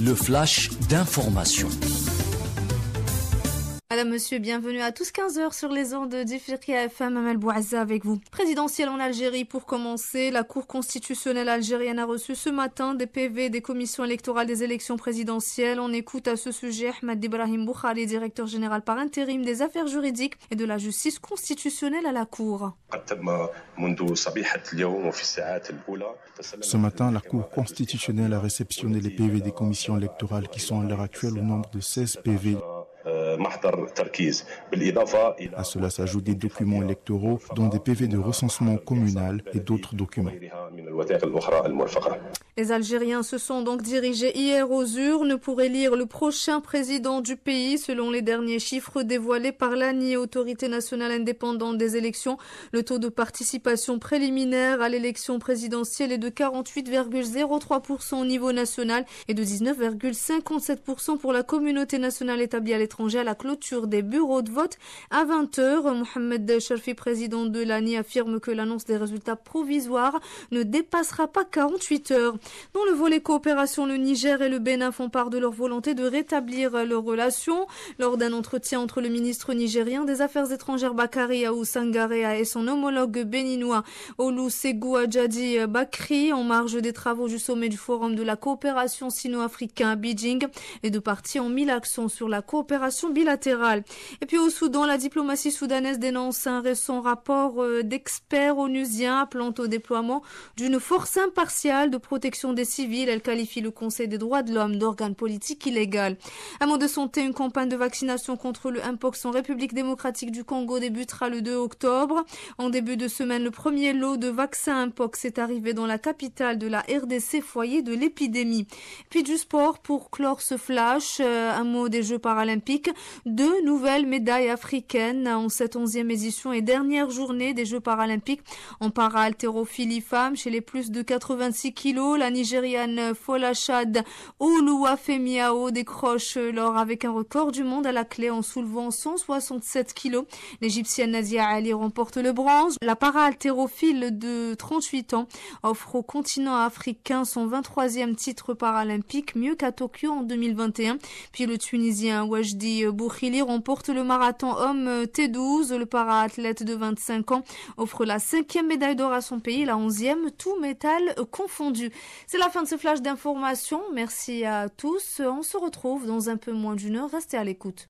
le flash d'information. Madame, monsieur, bienvenue à tous 15h sur les ondes d'Ifriqiya FM, Amel Bouazza avec vous. Présidentielle en Algérie, pour commencer, la Cour constitutionnelle algérienne a reçu ce matin des PV des commissions électorales des élections présidentielles. On écoute à ce sujet Ahmed Ibrahim Boukhali, directeur général par intérim des affaires juridiques et de la justice constitutionnelle à la Cour. Ce matin, la Cour constitutionnelle a réceptionné les PV des commissions électorales qui sont à l'heure actuelle au nombre de 16 PV à cela s'ajoutent des documents électoraux, dont des PV de recensement communal et d'autres documents. Les Algériens se sont donc dirigés hier aux urnes pour élire le prochain président du pays, selon les derniers chiffres dévoilés par l'ANI, Autorité nationale indépendante des élections. Le taux de participation préliminaire à l'élection présidentielle est de 48,03% au niveau national et de 19,57% pour la communauté nationale établie à l'étranger à la clôture des bureaux de vote à 20h. Mohamed Sharfi, président de l'ANI, affirme que l'annonce des résultats provisoires ne dépassera pas 48 heures. Dans le volet coopération, le Niger et le Bénin font part de leur volonté de rétablir leurs relations. Lors d'un entretien entre le ministre nigérien des Affaires étrangères Bakary Aou et son homologue béninois Olusegu Adjadi Bakri, en marge des travaux du sommet du Forum de la coopération sino-africain à Beijing, les deux parties ont mis l'accent sur la coopération bilatérale. Et puis au Soudan, la diplomatie soudanaise dénonce un récent rapport euh, d'experts onusiens appelant au déploiement d'une force impartiale de protection des civils. Elle qualifie le Conseil des droits de l'homme d'organe politique illégal. Un mot de santé, une campagne de vaccination contre le Mpox en République démocratique du Congo débutera le 2 octobre. En début de semaine, le premier lot de vaccins Mpox est arrivé dans la capitale de la RDC, foyer de l'épidémie. Puis du sport pour clore flash, euh, un mot des Jeux paralympiques. Deux nouvelles médailles africaines en cette 11e édition et dernière journée des Jeux paralympiques en para femmes femme chez les plus de 86 kilos la Nigériane Folachad Oluwafemiao décroche l'or avec un record du monde à la clé en soulevant 167 kilos. L'Égyptienne Nadia Ali remporte le bronze. La para-altérophile de 38 ans offre au continent africain son 23e titre paralympique, mieux qu'à Tokyo en 2021. Puis le Tunisien Wajdi Boukhili remporte le marathon homme T12. Le para-athlète de 25 ans offre la cinquième médaille d'or à son pays, la onzième, tout métal confondu. C'est la fin de ce flash d'information. Merci à tous. On se retrouve dans un peu moins d'une heure. Restez à l'écoute.